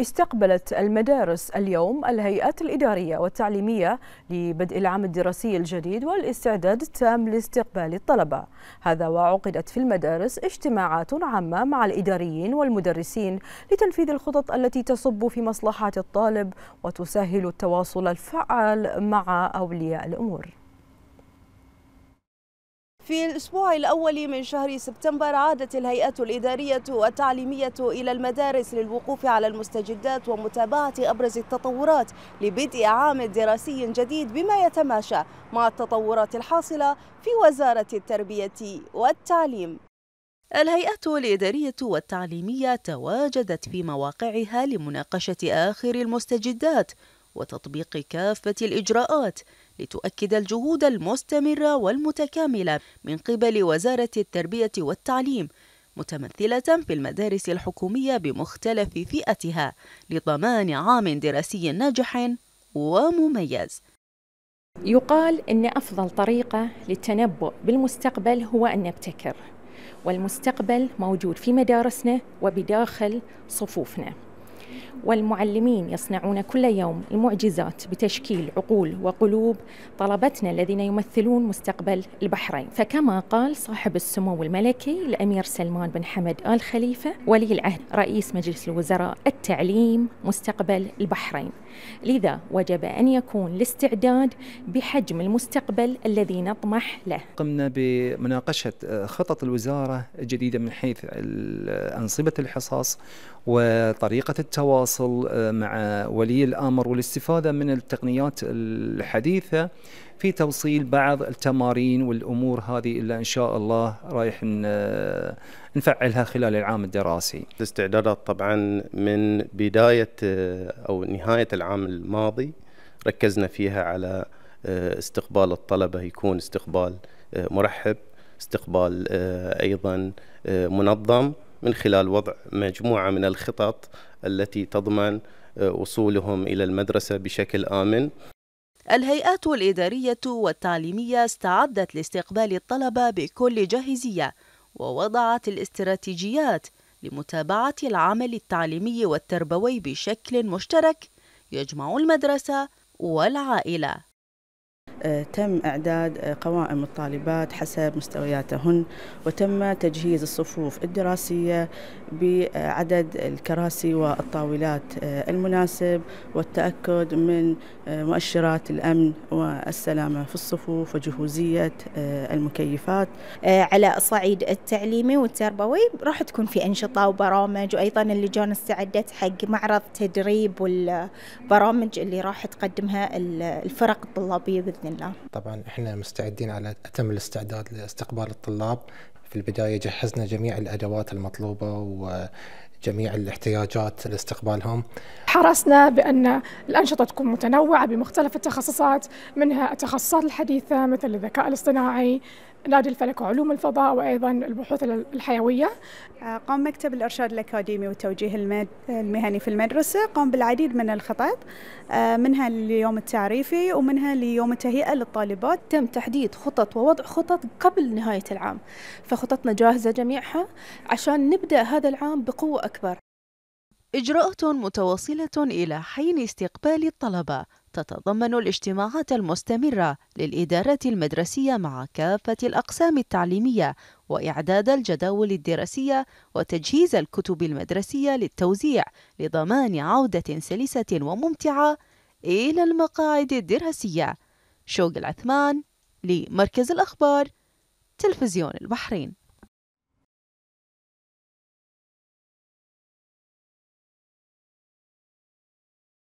استقبلت المدارس اليوم الهيئات الإدارية والتعليمية لبدء العام الدراسي الجديد والاستعداد التام لاستقبال الطلبة هذا وعقدت في المدارس اجتماعات عامة مع الإداريين والمدرسين لتنفيذ الخطط التي تصب في مصلحة الطالب وتسهل التواصل الفعال مع أولياء الأمور في الأسبوع الأول من شهر سبتمبر عادت الهيئات الإدارية والتعليمية إلى المدارس للوقوف على المستجدات ومتابعة أبرز التطورات لبدء عام دراسي جديد بما يتماشى مع التطورات الحاصلة في وزارة التربية والتعليم الهيئات الإدارية والتعليمية تواجدت في مواقعها لمناقشة آخر المستجدات وتطبيق كافة الإجراءات لتؤكد الجهود المستمرة والمتكاملة من قبل وزارة التربية والتعليم متمثلة في المدارس الحكومية بمختلف فئتها لضمان عام دراسي ناجح ومميز. يقال ان افضل طريقه للتنبؤ بالمستقبل هو ان نبتكر والمستقبل موجود في مدارسنا وبداخل صفوفنا والمعلمين يصنعون كل يوم المعجزات بتشكيل عقول وقلوب طلبتنا الذين يمثلون مستقبل البحرين فكما قال صاحب السمو الملكي الأمير سلمان بن حمد آل خليفة ولي العهد رئيس مجلس الوزراء التعليم مستقبل البحرين لذا وجب أن يكون الاستعداد بحجم المستقبل الذي نطمح له قمنا بمناقشة خطط الوزارة الجديدة من حيث أنصبة الحصص وطريقة التواصل التواصل آه، مع ولي الامر والاستفاده من التقنيات الحديثه في توصيل بعض التمارين والامور هذه اللي ان شاء الله رايح آه، نفعلها خلال العام الدراسي. الاستعدادات طبعا من بدايه آه، او نهايه العام الماضي ركزنا فيها على استقبال الطلبه يكون استقبال مرحب، استقبال ايضا منظم. من خلال وضع مجموعة من الخطط التي تضمن آه، وصولهم إلى المدرسة بشكل آمن الهيئات الإدارية والتعليمية استعدت لاستقبال الطلبة بكل جاهزية ووضعت الاستراتيجيات لمتابعة العمل التعليمي والتربوي بشكل مشترك يجمع المدرسة والعائلة آه، تم إعداد آه، قوائم الطالبات حسب مستوياتهن وتم تجهيز الصفوف الدراسية بعدد الكراسي والطاولات آه، المناسب والتأكد من مؤشرات الأمن والسلامة في الصفوف وجهوزية المكيفات على الصعيد التعليمي والتربوي راح تكون في أنشطة وبرامج وأيضا اللجان استعدت حق معرض تدريب والبرامج اللي راح تقدمها الفرق الطلابية بإذن الله طبعا احنا مستعدين على اتم الاستعداد لاستقبال الطلاب في البدايه جهزنا جميع الادوات المطلوبه جميع الاحتياجات لاستقبالهم؟ حرصنا بأن الأنشطة تكون متنوعة بمختلف التخصصات منها التخصصات الحديثة مثل الذكاء الاصطناعي نادي الفلك وعلوم الفضاء وأيضا البحوث الحيوية آه، قام مكتب الإرشاد الأكاديمي والتوجيه المهني في المدرسة قام بالعديد من الخطط آه، منها اليوم التعريفي ومنها ليوم التهيئة للطالبات تم تحديد خطط ووضع خطط قبل نهاية العام فخططنا جاهزة جميعها عشان نبدأ هذا العام بقوة أكبر إجراءات متواصلة إلى حين استقبال الطلبة تتضمن الاجتماعات المستمرة للإدارة المدرسية مع كافة الأقسام التعليمية وإعداد الجداول الدراسية وتجهيز الكتب المدرسية للتوزيع لضمان عودة سلسة وممتعة إلى المقاعد الدراسية شوق العثمان لمركز الأخبار تلفزيون البحرين